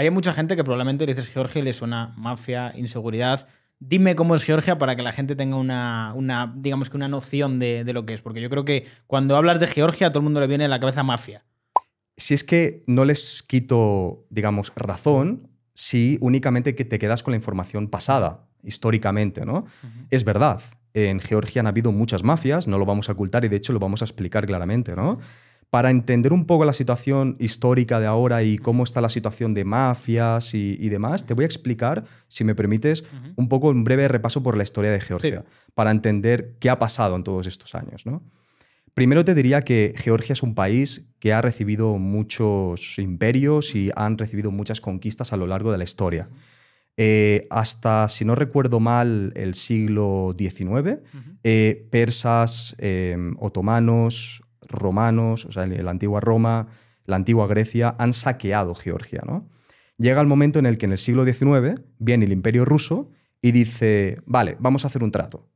Hay mucha gente que probablemente le dices Georgia y le suena mafia, inseguridad. Dime cómo es Georgia para que la gente tenga una, digamos que una noción de, lo que es. Porque yo creo que cuando hablas de Georgia, a todo el mundo le viene a la cabeza mafia. Si es que no les quito, digamos, razón, si únicamente que te quedas con la información pasada, históricamente, ¿no? Es verdad, en Georgia han habido muchas mafias, no lo vamos a ocultar y de hecho lo vamos a explicar claramente, ¿no? para entender un poco la situación histórica de ahora y cómo está la situación de mafias y, demás, te voy a explicar, si me permites, un poco un breve repaso por la historia de Georgia, para entender qué ha pasado en todos estos años. Primero te diría que Georgia es un país que ha recibido muchos imperios y han recibido muchas conquistas a lo largo de la historia. Eh, hasta, si no recuerdo mal, el siglo XIX, eh, persas, eh, otomanos, romanos, o sea, la antigua Roma, la antigua Grecia, han saqueado Georgia. ¿no? Llega el momento en el que en el siglo XIX viene el imperio ruso y dice, vale, vamos a hacer un trato.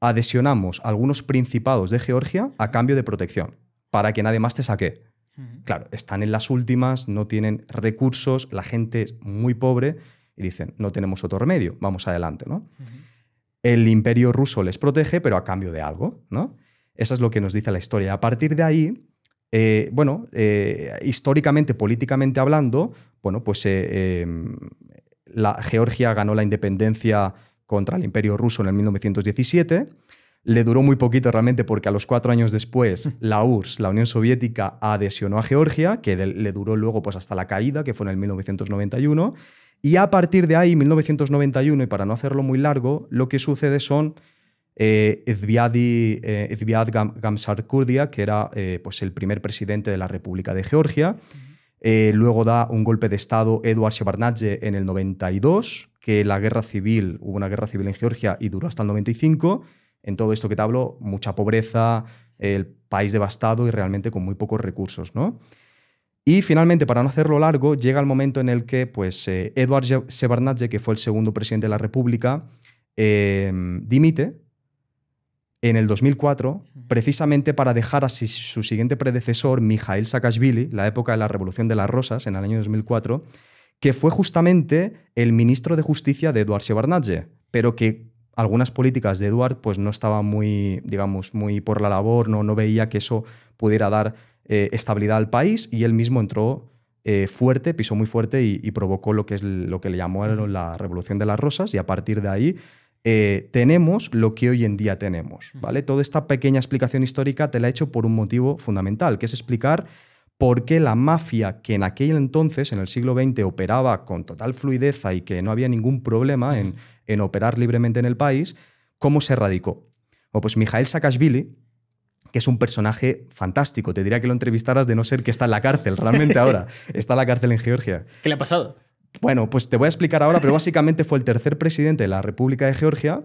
Adhesionamos algunos principados de Georgia a cambio de protección, para que nadie más te saque. Claro, están en las últimas, no tienen recursos, la gente es muy pobre y dicen, no tenemos otro remedio, vamos adelante, ¿no? El imperio ruso les protege, pero a cambio de algo, ¿no? Eso es lo que nos dice la historia. A partir de ahí, eh, bueno, eh, históricamente, políticamente hablando, bueno, pues eh, em, la, Georgia ganó la independencia contra el Imperio Ruso en el 1917. Le duró muy poquito realmente porque a los cuatro años después mm. la URSS, la Unión Soviética, adhesionó a Georgia, que le duró luego pues, hasta la caída, que fue en el 1991. Y a partir de ahí, 1991, y para no hacerlo muy largo, lo que sucede son eh, eh Gamsar Kurdia, que era eh, pues el primer presidente de la República de Georgia. Eh, luego da un golpe de Estado Eduard Shevardnadze en el 92, que la guerra civil, hubo una guerra civil en Georgia y duró hasta el 95. En todo esto que te hablo, mucha pobreza, el país devastado y realmente con muy pocos recursos. ¿no? Y finalmente, para no hacerlo largo, llega el momento en el que pues, Eduard Shevardnadze, que fue el segundo presidente de la República, dimite en el 2004, precisamente para dejar a su siguiente predecesor, Mijail Saakashvili, la época de la Revolución de las Rosas, en el año 2004, que fue justamente el ministro de Justicia de Eduard Shevardnadze, pero que algunas políticas de Eduard pues, no estaban muy, digamos, muy por la labor, no, no veía que eso pudiera dar eh, estabilidad al país y él mismo entró eh, fuerte, pisó muy fuerte y, provocó lo que, es, lo que le llamó la Revolución de las Rosas y a partir de ahí eh, tenemos lo que hoy en día tenemos. ¿vale? Toda esta pequeña explicación histórica te la he hecho por un motivo fundamental, que es explicar por qué la mafia que en aquel entonces, en el siglo XX, operaba con total fluidez y que no había ningún problema en, en operar libremente en el país, cómo se erradicó? O oh, pues Mijael Saakashvili, que es un personaje fantástico. Te diría que lo entrevistaras de no ser que está en la cárcel, realmente ahora. Está en la cárcel en Georgia. ¿Qué le ha pasado? Bueno, pues te voy a explicar ahora, pero básicamente fue el tercer presidente de la República de Georgia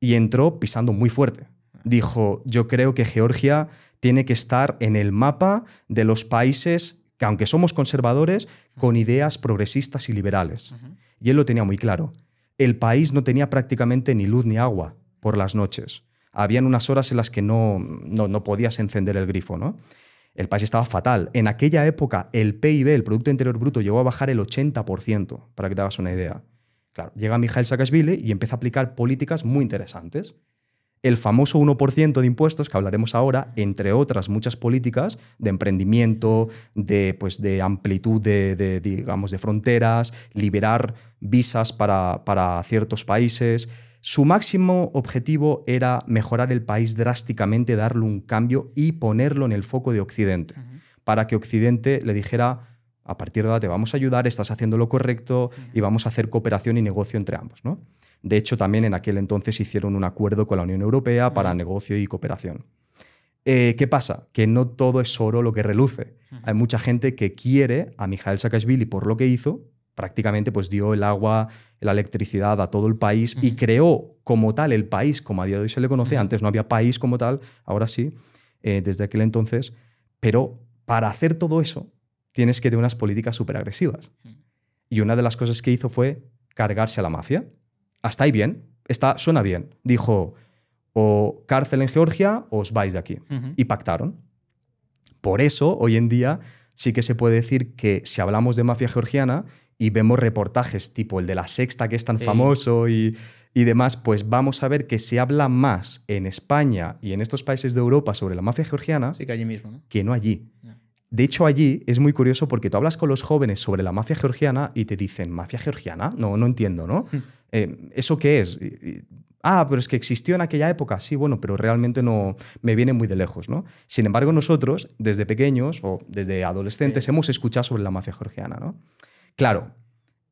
y entró pisando muy fuerte. Dijo, yo creo que Georgia tiene que estar en el mapa de los países que, aunque somos conservadores, con ideas progresistas y liberales. Y él lo tenía muy claro. El país no tenía prácticamente ni luz ni agua por las noches. Habían unas horas en las que no, no podías encender el grifo, ¿no? El país estaba fatal. En aquella época el PIB, el Producto Interior Bruto, llegó a bajar el 80%, para que te hagas una idea. Claro, llega Mijael Saakashvili y empieza a aplicar políticas muy interesantes. El famoso 1% de impuestos, que hablaremos ahora, entre otras muchas políticas de emprendimiento, de, pues, de amplitud de, digamos, de fronteras, liberar visas para, para ciertos países, su máximo objetivo era mejorar el país drásticamente, darle un cambio y ponerlo en el foco de Occidente, para que Occidente le dijera, a partir de ahora te vamos a ayudar, estás haciendo lo correcto y vamos a hacer cooperación y negocio entre ambos. De hecho, también en aquel entonces hicieron un acuerdo con la Unión Europea para negocio y cooperación. Eh, ¿Qué pasa? Que no todo es oro lo que reluce. Hay mucha gente que quiere a Mijael Saakashvili por lo que hizo, prácticamente pues dio el agua, la electricidad a todo el país y creó como tal el país, como a día de hoy se le conoce. Antes no había país como tal, ahora sí, eh, desde aquel entonces. Pero para hacer todo eso tienes que tener unas políticas súper agresivas. Y una de las cosas que hizo fue cargarse a la mafia. Hasta ahí bien, está, suena bien. Dijo, o cárcel en Georgia o os vais de aquí. Y pactaron. Por eso, hoy en día, sí que se puede decir que si hablamos de mafia georgiana, y vemos reportajes tipo el de la sexta que es tan famoso y, demás, pues vamos a ver que se habla más en España y en estos países de Europa sobre la mafia georgiana que, allí mismo, ¿no? que no allí. De hecho, allí es muy curioso porque tú hablas con los jóvenes sobre la mafia georgiana y te dicen, ¿mafia georgiana? No, no entiendo, ¿no? Hmm. Eh, ¿Eso qué es? ah, pero es que existió en aquella época, sí, bueno, pero realmente no me viene muy de lejos, ¿no? Sin embargo, nosotros, desde pequeños o desde adolescentes, hemos escuchado sobre la mafia georgiana, ¿no? Claro,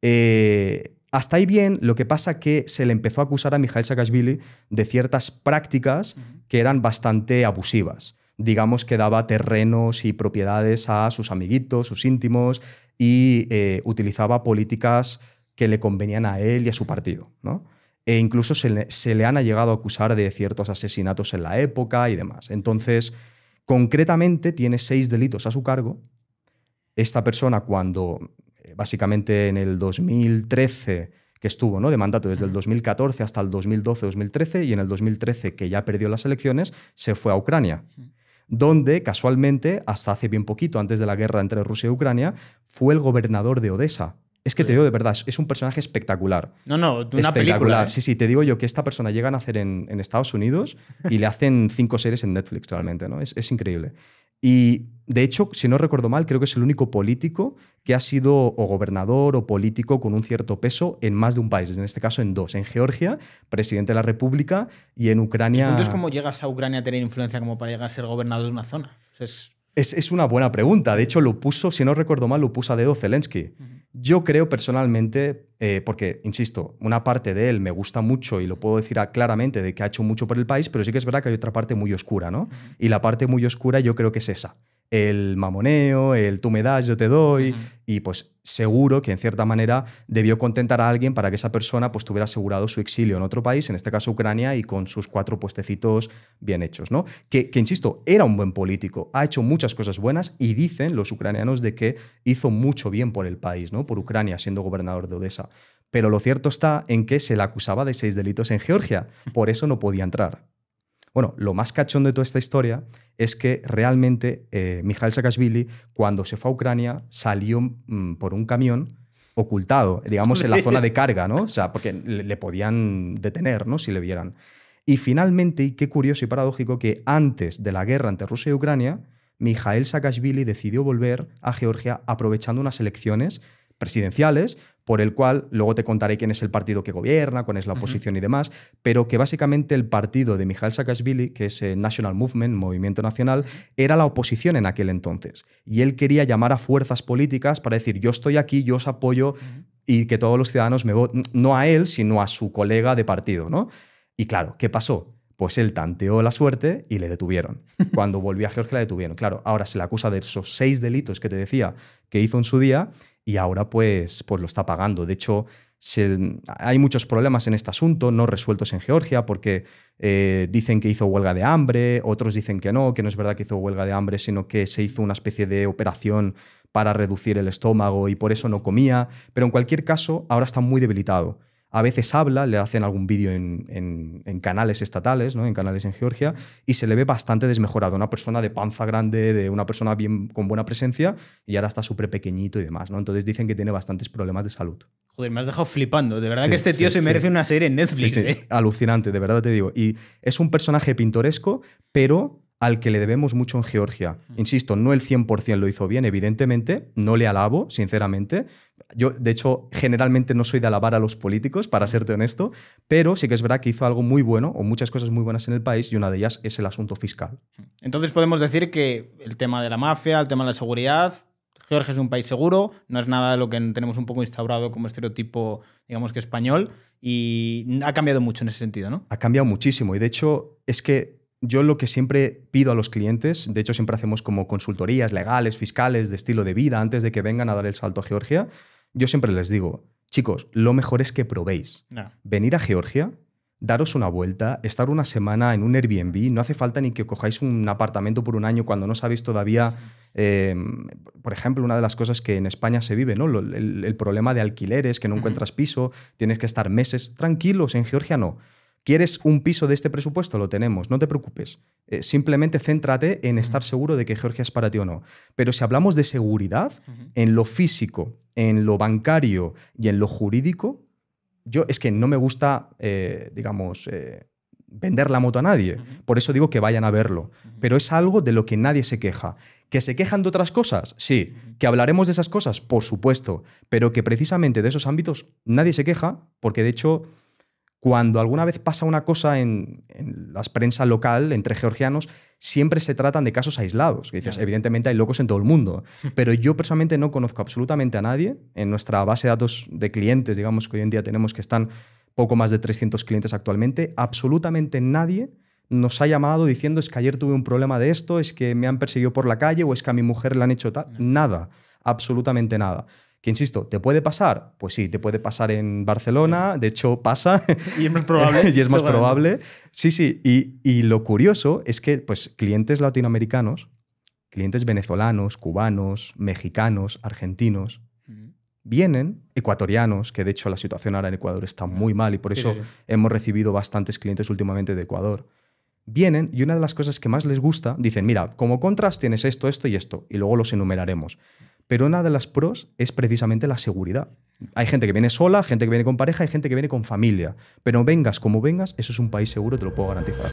eh, hasta ahí bien, lo que pasa que se le empezó a acusar a Mijail Saakashvili de ciertas prácticas que eran bastante abusivas. Digamos que daba terrenos y propiedades a sus amiguitos, sus íntimos, y eh, utilizaba políticas que le convenían a él y a su partido. ¿no? E incluso se le han llegado a acusar de ciertos asesinatos en la época y demás. Entonces, concretamente, tiene seis delitos a su cargo. Esta persona, cuando básicamente en el 2013 que estuvo ¿no? de mandato desde el 2014 hasta el 2012-2013 y en el 2013 que ya perdió las elecciones se fue a Ucrania donde casualmente hasta hace bien poquito antes de la guerra entre Rusia y Ucrania fue el gobernador de Odessa es que te digo de verdad, es un personaje espectacular. No, no, de una película. ¿eh? Sí, sí, te digo yo que esta persona llega a hacer en, Estados Unidos y le hacen cinco series en Netflix realmente, ¿no? Es, es increíble. Y de hecho, si no recuerdo mal, creo que es el único político que ha sido o gobernador o político con un cierto peso en más de un país, en este caso en dos, en Georgia, presidente de la República y en Ucrania. Entonces, ¿cómo llegas a Ucrania a tener influencia como para llegar a ser gobernador de una zona? es... una buena pregunta. De hecho, lo puso, si no recuerdo mal, lo puso a dedo Zelensky. Yo creo personalmente, eh, porque, insisto, una parte de él me gusta mucho y lo puedo decir claramente de que ha hecho mucho por el país, pero sí que es verdad que hay otra parte muy oscura, ¿no? Y la parte muy oscura yo creo que es esa el mamoneo, el tú me das, yo te doy, y pues seguro que en cierta manera debió contentar a alguien para que esa persona pues tuviera asegurado su exilio en otro país, en este caso Ucrania, y con sus cuatro puestecitos bien hechos, ¿no? Que, que insisto, era un buen político, ha hecho muchas cosas buenas y dicen los ucranianos de que hizo mucho bien por el país, ¿no? Por Ucrania, siendo gobernador de Odessa. Pero lo cierto está en que se le acusaba de seis delitos en Georgia, por eso no podía entrar. Bueno, lo más cachón de toda esta historia es que realmente eh, Mijael Saakashvili, cuando se fue a Ucrania, salió mm, por un camión ocultado, digamos, en la zona de carga, ¿no? O sea, porque le, podían detener, ¿no? Si le vieran. Y finalmente, y qué curioso y paradójico, que antes de la guerra entre Rusia y Ucrania, Mijael Saakashvili decidió volver a Georgia aprovechando unas elecciones presidenciales, por el cual luego te contaré quién es el partido que gobierna, cuál es la oposición y demás, pero que básicamente el partido de Mijail Saakashvili, que es el eh, National Movement, Movimiento Nacional, era la oposición en aquel entonces. Y él quería llamar a fuerzas políticas para decir, yo estoy aquí, yo os apoyo y que todos los ciudadanos me voten, no a él, sino a su colega de partido, ¿no? Y claro, ¿qué pasó? Pues él tanteó la suerte y le detuvieron. Cuando volvió a Georgia, la detuvieron. Claro, ahora se le acusa de esos seis delitos que te decía que hizo en su día y ahora pues, pues lo está pagando. De hecho, hay muchos problemas en este asunto, no resueltos en Georgia, porque eh, dicen que hizo huelga de hambre, otros dicen que no, que no es verdad que hizo huelga de hambre, sino que se hizo una especie de operación para reducir el estómago y por eso no comía, pero en cualquier caso ahora está muy debilitado a veces habla, le hacen algún vídeo en, canales estatales, ¿no? en canales en Georgia, y se le ve bastante desmejorado. Una persona de panza grande, de una persona bien, con buena presencia, y ahora está súper pequeñito y demás. ¿no? Entonces dicen que tiene bastantes problemas de salud. Joder, me has dejado flipando. De verdad que este tío se merece una serie en Netflix. ¿eh? Alucinante, de verdad te digo. Y es un personaje pintoresco, pero al que le debemos mucho en Georgia. Insisto, no el 100% lo hizo bien, evidentemente, no le alabo, sinceramente. Yo, de hecho, generalmente no soy de alabar a los políticos, para serte honesto, pero sí que es verdad que hizo algo muy bueno, o muchas cosas muy buenas en el país, y una de ellas es el asunto fiscal. Entonces podemos decir que el tema de la mafia, el tema de la seguridad, Georgia es un país seguro, no es nada de lo que tenemos un poco instaurado como estereotipo, digamos que español, y ha cambiado mucho en ese sentido, ¿no? Ha cambiado muchísimo, y de hecho es que yo lo que siempre pido a los clientes, de hecho siempre hacemos como consultorías legales, fiscales, de estilo de vida, antes de que vengan a dar el salto a Georgia, yo siempre les digo, chicos, lo mejor es que probéis. Venir a Georgia, daros una vuelta, estar una semana en un Airbnb, no hace falta ni que cojáis un apartamento por un año cuando no sabéis todavía, em, por ejemplo, una de las cosas que en España se vive, ¿no? El, problema de alquileres, que no encuentras piso, tienes que estar meses tranquilos, en Georgia no. ¿Quieres un piso de este presupuesto? Lo tenemos, no te preocupes. Eh, simplemente céntrate en estar seguro de que Georgia es para ti o no. Pero si hablamos de seguridad, en lo físico, en lo bancario y en lo jurídico, yo es que no me gusta, eh, digamos, eh, vender la moto a nadie. Por eso digo que vayan a verlo. Pero es algo de lo que nadie se queja. ¿Que se quejan de otras cosas? Sí. ¿Que hablaremos de esas cosas? Por supuesto. Pero que precisamente de esos ámbitos nadie se queja, porque de hecho cuando alguna vez pasa una cosa en, la prensa local, entre georgianos, siempre se tratan de casos aislados. dices, evidentemente hay locos en todo el mundo, pero yo personalmente no conozco absolutamente a nadie. En nuestra base de datos de clientes, digamos que hoy en día tenemos que están poco más de 300 clientes actualmente, absolutamente nadie nos ha llamado diciendo es que ayer tuve un problema de esto, es que me han perseguido por la calle o es que a mi mujer le han hecho tal. Nada, absolutamente nada. Que insisto, ¿te puede pasar? Pues sí, te puede pasar en Barcelona, de hecho pasa. Y es más probable. y es más probable. Sí, sí. Y, y, lo curioso es que pues, clientes latinoamericanos, clientes venezolanos, cubanos, mexicanos, argentinos, vienen ecuatorianos, que de hecho la situación ahora en Ecuador está muy mal y por eso hemos recibido bastantes clientes últimamente de Ecuador. Vienen y una de las cosas que más les gusta, dicen, mira, como contras tienes esto, esto y esto, y luego los enumeraremos. Pero una de las pros es precisamente la seguridad. Hay gente que viene sola, gente que viene con pareja, hay gente que viene con familia. Pero vengas como vengas, eso es un país seguro, te lo puedo garantizar.